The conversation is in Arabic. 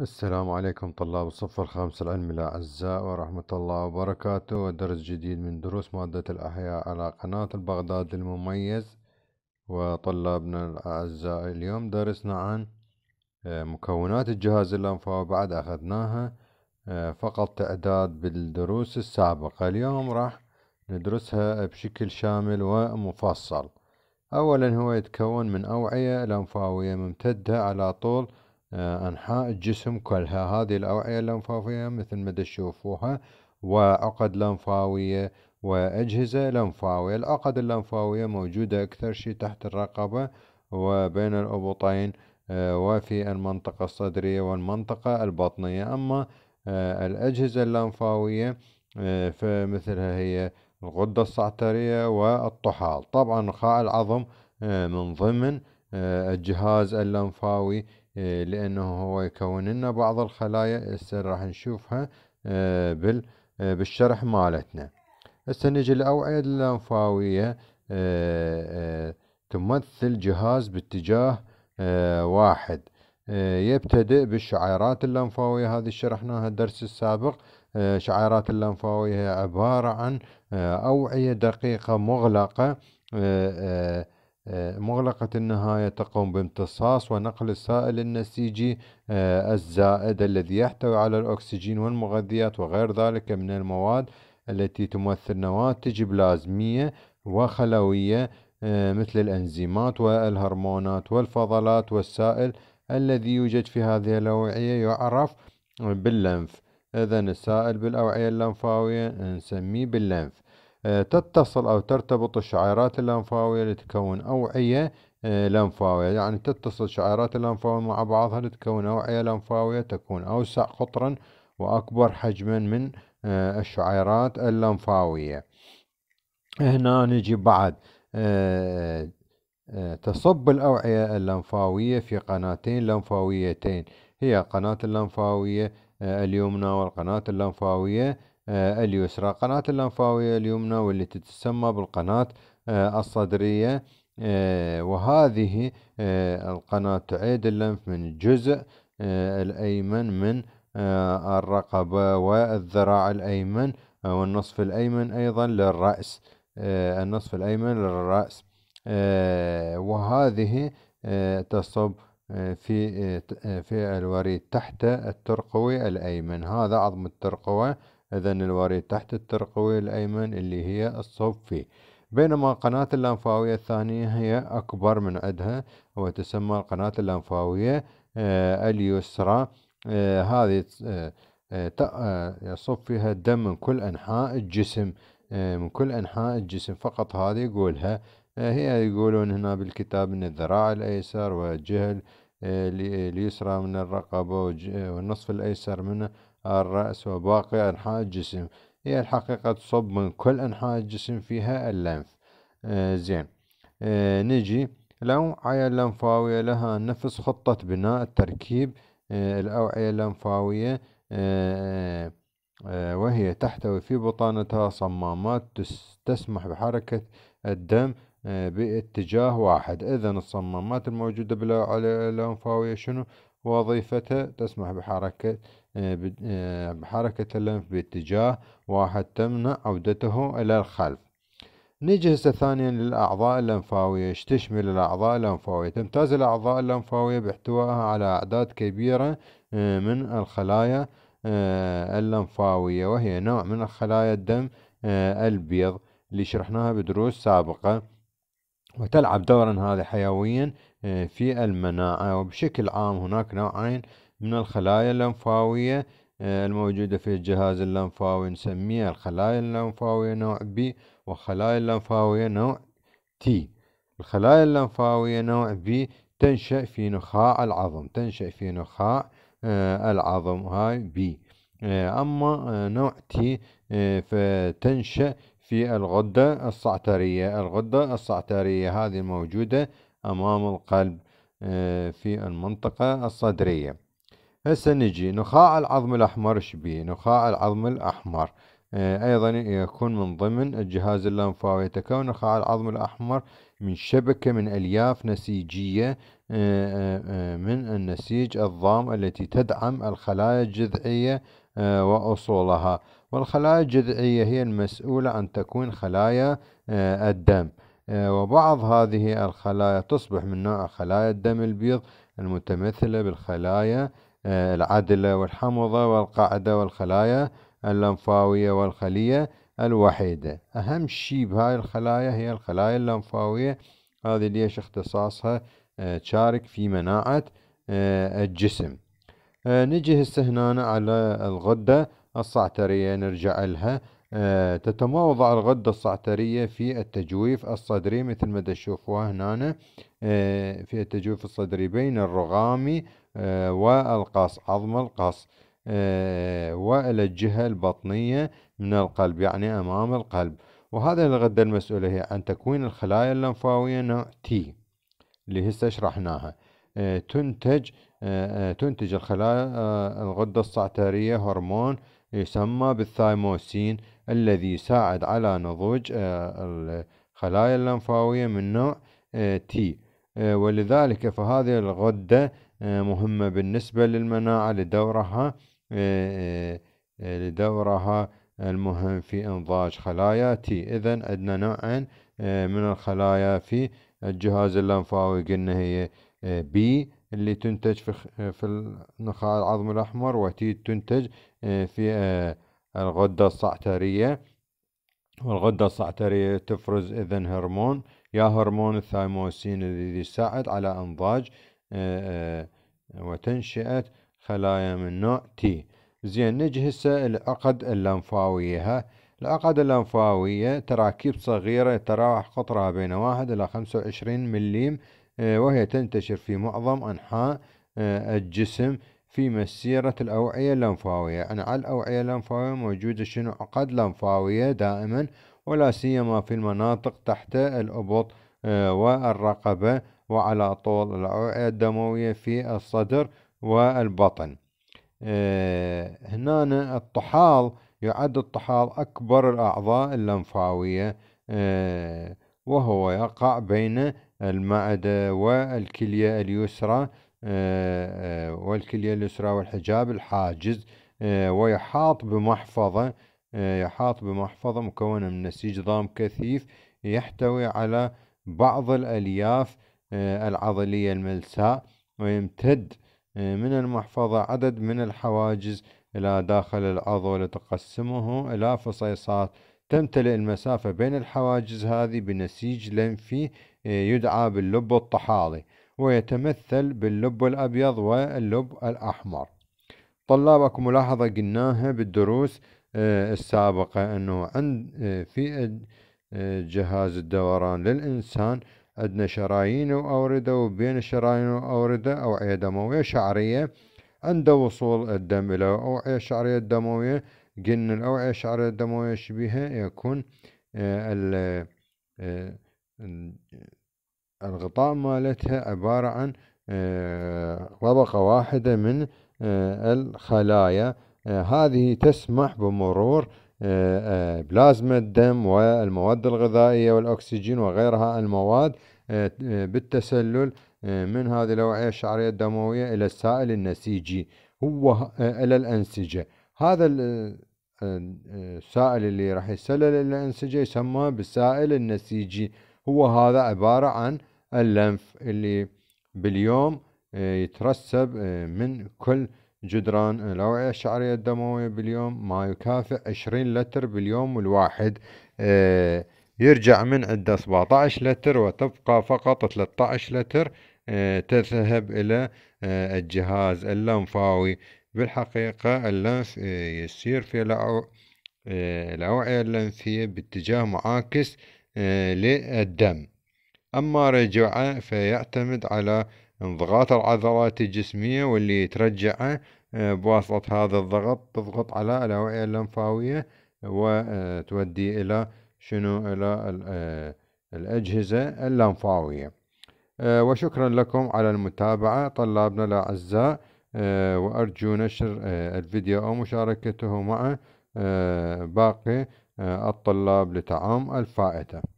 السلام عليكم طلاب الصف الخامس العلمي الأعزاء ورحمة الله وبركاته ودرس جديد من دروس مادة الأحياء على قناة البغداد المميز وطلابنا الأعزاء اليوم درسنا عن آه، مكونات الجهاز الأنفوي بعد أخذناها آه، فقط تعداد بالدروس السابقة اليوم راح ندرسها بشكل شامل ومفصل أولا هو يتكون من أوعية الأنفاوية ممتدة على طول آه، أنحاء الجسم كلها هذه الأوعية اللمفاوية مثل ما تشوفوها وعقد لمفاوية وأجهزة لمفاوية العقد اللمفاوية موجودة أكثر شيء تحت الرقبة وبين الأبطين آه، وفي المنطقة الصدرية والمنطقة البطنية أما آه، الأجهزة اللمفاوية فمثلها هي الغدة الصعترية والطحال طبعا نخاع العظم من ضمن الجهاز اللمفاوي إيه، لأنه هو يكون لنا بعض الخلايا هسه راح نشوفها إيه، بال إيه، بالشرح مالتنا هسه نجي الأوعية اللمفاوية تمثل جهاز باتجاه واحد يبتدئ بالشعيرات اللمفاوية هذه شرحناها الدرس السابق شعيرات اللمفاوية هي عبارة عن أوعية دقيقة مغلقة مغلقة النهاية تقوم بامتصاص ونقل السائل النسيجي آه، الزائد الذي يحتوي على الأكسجين والمغذيات وغير ذلك من المواد التي تمثل نواتج بلازمية وخلوية آه، مثل الأنزيمات والهرمونات والفضلات والسائل الذي يوجد في هذه الأوعية يعرف باللنف إذا السائل بالأوعية اللمفاوية نسميه باللنف تتصل أو ترتبط الشعيرات اللمفاوية لتكون أوعية آه، لمفاوية يعني تتصل شعيرات اللمفاوية مع بعضها لتكون أوعية لمفاوية تكون أوسع قطرا وأكبر حجما من آه، الشعيرات اللمفاوية هنا نجي بعد آه، تصب الأوعية اللمفاوية في قناتين لمفاويتين هي قناة اللمفاوية اليمنى والقناة اللمفاوية آه، اليسرى قناة اللمفاوية اليمنى والتي تسمى بالقناة آه، الصدرية آه، وهذه القناة تعيد اللمف من الجزء الأيمن من الرقبة والذراع الأيمن والنصف الأيمن أيضا للرأس النصف الأيمن للرأس وهذه تصب في في الوريد تحت الترقوي الأيمن هذا عظم الترقوة إذن الوريد تحت الترقوي الأيمن اللي هي فيه بينما قناة اللمفاوية الثانية هي أكبر من عدها وتسمى القناة اللمفاوية آه، اليسرى آه، هذه يصب آه، فيها الدم من كل أنحاء الجسم من كل أنحاء الجسم فقط هذه يقولها هي يقولون هنا بالكتاب أن الذراع الأيسر والجهل اليسرى من الرقبة والنصف الأيسر منه الرأس وباقي أنحاء الجسم هي الحقيقة تصب من كل أنحاء الجسم فيها اللمف آه، زين آه، نجي نجي الأوعية اللمفاوية لها نفس خطة بناء التركيب آه، الأوعية اللمفاوية وهي تحتوي في بطانتها صمامات تسمح بحركة الدم باتجاه واحد إذا الصمامات الموجودة بالأوعية اللمفاوية شنو وظيفته تسمح بحركة آه، بحركة آه، اللمف باتجاه واحد تمنع عودته إلى الخلف نيجي هسه ثانيا للأعضاء اللمفاوية تشمل الأعضاء اللمفاوية تمتاز الأعضاء اللمفاوية باحتوائها على أعداد كبيرة آه، من الخلايا اللمفاوية وهي نوع من الخلايا الدم البيض اللي شرحناها بدروس سابقة وتلعب دورا هذا حيويا في المناعة وبشكل عام هناك نوعين من الخلايا اللمفاوية آه، الموجودة في الجهاز اللمفاوي نسميها الخلايا اللمفاوية نوع B وخلايا اللمفاوية نوع T الخلايا اللمفاوية نوع B تنشأ في نخاع العظم تنشأ في نخاع آه، العظم هاي B آه، أما نوع تي فتنشأ في الغدة الصعترية الغدة الصعترية هذه الموجودة أمام القلب آه، في المنطقة الصدرية هسه نجي نخاع العظم الأحمر شبي نخاع العظم الأحمر آه، أيضا يكون من ضمن الجهاز اللمفاوي يتكون نخاع العظم الأحمر من شبكة من ألياف نسيجية آه، من النسيج الضام التي تدعم الخلايا الجذعية وأصولها والخلايا الجذعية هي المسؤولة عن تكوين خلايا الدم آه، وبعض هذه الخلايا تصبح من نوع خلايا الدم البيض المتمثلة بالخلايا آه، العدلة والحمضة والقاعدة والخلايا اللمفاوية والخلية الوحيدة أهم شيء بهاي الخلايا هي الخلايا اللمفاوية هذه ليش اختصاصها آه، تشارك في مناعة الجسم نجي هسه هنا على الغدة الصعترية نرجع لها آه، تتموضع الغدة الصعترية في التجويف الصدري مثل ما تشوفوها هنا آه، في التجويف الصدري بين الرغامي آه، والقص عظم القص وإلى الجهة البطنية من القلب يعني أمام القلب وهذا الغدة المسؤولة هي عن تكوين الخلايا اللمفاوية نوع تي اللي هسه شرحناها تنتج تنتج الخلايا الغدة الصعترية هرمون يسمى بالثايموسين الذي يساعد على نضوج آه، الخلايا اللمفاوية من نوع تي آه، آه، ولذلك فهذه الغدة مهمة بالنسبة للمناعة لدورها لدورها المهم في انضاج خلايا تي اذا عندنا نوعين من الخلايا في الجهاز اللمفاوي قلنا هي بي اللي تنتج في في النخاع العظم الأحمر وتي تنتج آه، في آه، الغدة الصعترية والغدة الصعترية تفرز إذن هرمون يا هرمون الثايموسين الذي يساعد على أنضاج آه، وتنشئة خلايا من نوع تي زين نجي هسه العقد اللمفاوية ها العقد اللمفاوية تراكيب صغيرة يتراوح قطرها بين واحد إلى خمسة وعشرين مليم آه، وهي تنتشر في معظم أنحاء آه، الجسم في مسيرة الأوعية اللمفاوية أنعى الأوعية اللمفاوية موجودة شنو عقد لمفاوية دائما ولا سيما في المناطق تحت الأبط آه، والرقبة وعلى طول الأوعية الدموية في الصدر والبطن هنا الطحال يعد الطحال أكبر الأعضاء اللمفاوية وهو يقع بين المعدة والكلية اليسرى آه، آه، والكلية اليسرى والحجاب الحاجز آه، ويحاط بمحفظة يحاط بمحفظة مكونة من نسيج ضام كثيف يحتوي على بعض الألياف العضلية الملساء ويمتد من المحفظة عدد من الحواجز إلى داخل العضو لتقسمه إلى فصيصات تمتلئ المسافة بين الحواجز هذه بنسيج لمفي يدعى باللب الطحالي ويتمثل باللب الأبيض واللب الأحمر طلابكم ملاحظة قلناها بالدروس آه، السابقة أنه عند آه، في آه، جهاز الدوران للإنسان عندنا شرايين وأوردة وبين الشرايين وأوردة أوعية دموية شعرية عند وصول الدم إلى أوعية شعرية دموية قلنا الأوعية الشعرية الدموية شبيهة يكون الغطاء مالتها عبارة عن آه، طبقة واحدة من آه، الخلايا آه، هذه تسمح بمرور بلازما الدم والمواد الغذائية والأكسجين وغيرها المواد بالتسلل من هذه الأوعية الشعرية الدموية إلى السائل النسيجي هو إلى الأنسجة هذا السائل اللي راح يتسلل إلى الأنسجة يسمى بالسائل النسيجي هو هذا عبارة عن اللمف اللي باليوم آه، يترسب آه، من كل جدران الأوعية آه، الشعرية الدموية باليوم ما يكافئ 20 لتر باليوم الواحد يرجع من عندها 17 لتر وتبقى فقط 13 لتر تذهب إلى الجهاز اللمفاوي بالحقيقة اللمف يسير في الأوعية اللمفية باتجاه معاكس آه، للدم أما رجعه فيعتمد على انضغاط العضلات الجسمية واللي ترجعه آه، بواسطة هذا الضغط تضغط على الأوعية اللمفاوية وتودي آه، إلى شنو إلى الأجهزة اللمفاوية وشكرا لكم على المتابعة طلابنا الأعزاء وأرجو نشر الفيديو أو مشاركته مع باقي آه، الطلاب لطعام الفائتة